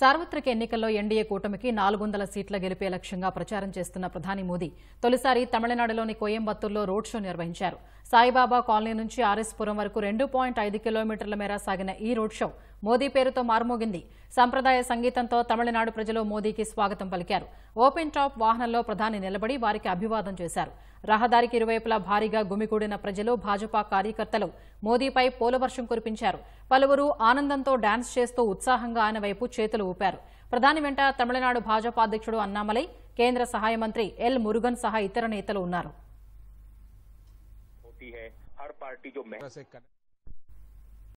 సార్వత్రిక ఎన్నికల్లో ఎన్డీఏ కూటమికి నాలుగు వందల సీట్ల గెలిపే లక్ష్యంగా ప్రచారం చేస్తున్న ప్రధాని మోదీ తొలిసారి తమిళనాడులోని కోయంబత్తూర్లో రోడ్ షో నిర్వహించారు సాయిబాబా కాలనీ నుంచి పురం వరకు రెండు పాయింట్ ఐదు కిలోమీటర్ల మేర సాగిన ఈ రోడ్ షో మోదీ పేరుతో మారుమోగింది సంప్రదాయ సంగీతంతో తమిళనాడు ప్రజలు మోదీకి స్వాగతం పలికారు ఓపెన్ టాప్ వాహనంలో ప్రధాని నిలబడి వారికి అభివాదం చేశారు రహదారికి ఇరువైపులా భారీగా గుమికూడిన ప్రజలు భాజపా కార్యకర్తలు మోదీపై పోలవర్షం కురిపించారు పలువురు ఆనందంతో డాన్స్ చేస్తూ ఉత్సాహంగా ఆయన వైపు చేతులు ఊపారు ప్రధాని వెంట తమిళనాడు భాజపా అధ్యక్షుడు అన్నామలై కేంద్ర సహాయ మంత్రి ఎల్ మురుగన్ సహా ఇతర నేతలు ఉన్నారు